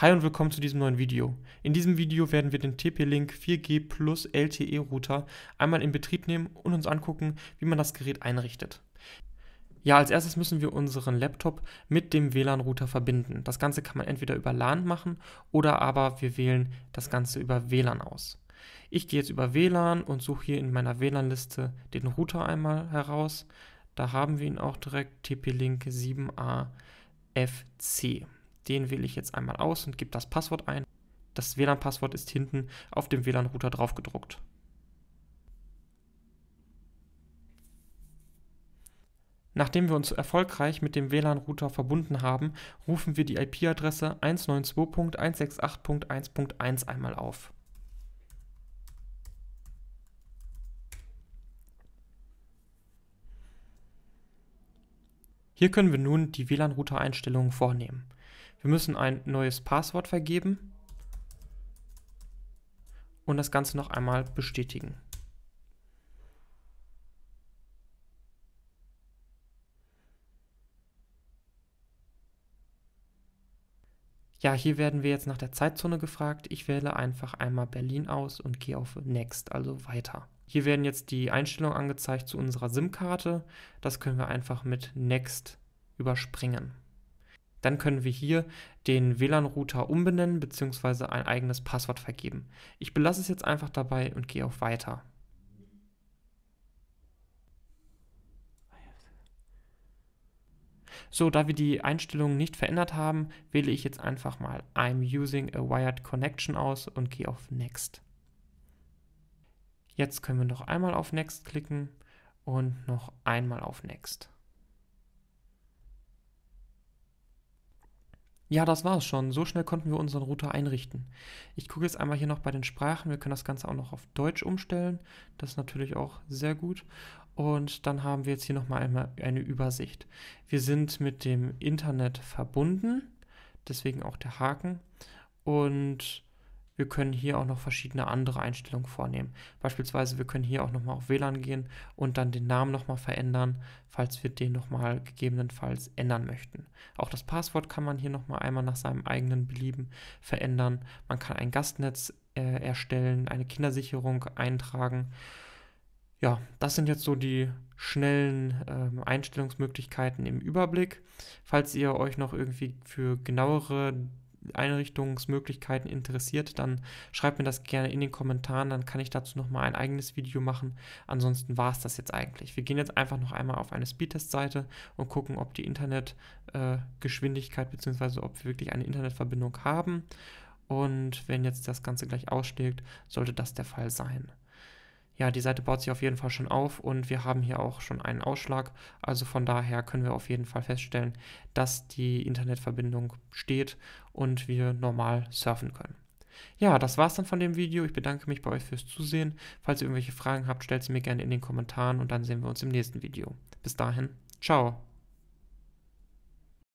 Hi und willkommen zu diesem neuen Video. In diesem Video werden wir den TP-Link 4G plus LTE Router einmal in Betrieb nehmen und uns angucken, wie man das Gerät einrichtet. Ja, als erstes müssen wir unseren Laptop mit dem WLAN-Router verbinden. Das Ganze kann man entweder über LAN machen oder aber wir wählen das Ganze über WLAN aus. Ich gehe jetzt über WLAN und suche hier in meiner WLAN-Liste den Router einmal heraus. Da haben wir ihn auch direkt, TP-Link 7AFC den wähle ich jetzt einmal aus und gebe das Passwort ein. Das WLAN-Passwort ist hinten auf dem WLAN-Router draufgedruckt. Nachdem wir uns erfolgreich mit dem WLAN-Router verbunden haben, rufen wir die IP-Adresse 192.168.1.1 einmal auf. Hier können wir nun die WLAN-Router-Einstellungen vornehmen. Wir müssen ein neues Passwort vergeben und das Ganze noch einmal bestätigen. Ja, hier werden wir jetzt nach der Zeitzone gefragt. Ich wähle einfach einmal Berlin aus und gehe auf Next, also weiter. Hier werden jetzt die Einstellungen angezeigt zu unserer SIM-Karte. Das können wir einfach mit Next überspringen. Dann können wir hier den WLAN-Router umbenennen bzw. ein eigenes Passwort vergeben. Ich belasse es jetzt einfach dabei und gehe auf Weiter. So, da wir die Einstellungen nicht verändert haben, wähle ich jetzt einfach mal I'm using a wired connection aus und gehe auf Next. Jetzt können wir noch einmal auf Next klicken und noch einmal auf Next. Ja, das war's schon. So schnell konnten wir unseren Router einrichten. Ich gucke jetzt einmal hier noch bei den Sprachen. Wir können das Ganze auch noch auf Deutsch umstellen. Das ist natürlich auch sehr gut. Und dann haben wir jetzt hier nochmal einmal eine Übersicht. Wir sind mit dem Internet verbunden, deswegen auch der Haken. Und wir können hier auch noch verschiedene andere Einstellungen vornehmen. Beispielsweise, wir können hier auch nochmal auf WLAN gehen und dann den Namen nochmal verändern, falls wir den nochmal gegebenenfalls ändern möchten. Auch das Passwort kann man hier nochmal einmal nach seinem eigenen Belieben verändern. Man kann ein Gastnetz äh, erstellen, eine Kindersicherung eintragen. Ja, das sind jetzt so die schnellen ähm, Einstellungsmöglichkeiten im Überblick. Falls ihr euch noch irgendwie für genauere Einrichtungsmöglichkeiten interessiert, dann schreibt mir das gerne in den Kommentaren, dann kann ich dazu nochmal ein eigenes Video machen. Ansonsten war es das jetzt eigentlich. Wir gehen jetzt einfach noch einmal auf eine Speedtest-Seite und gucken, ob die Internetgeschwindigkeit äh, bzw. ob wir wirklich eine Internetverbindung haben. Und wenn jetzt das Ganze gleich ausschlägt, sollte das der Fall sein ja, die Seite baut sich auf jeden Fall schon auf und wir haben hier auch schon einen Ausschlag. Also von daher können wir auf jeden Fall feststellen, dass die Internetverbindung steht und wir normal surfen können. Ja, das war's dann von dem Video. Ich bedanke mich bei euch fürs Zusehen. Falls ihr irgendwelche Fragen habt, stellt sie mir gerne in den Kommentaren und dann sehen wir uns im nächsten Video. Bis dahin, ciao!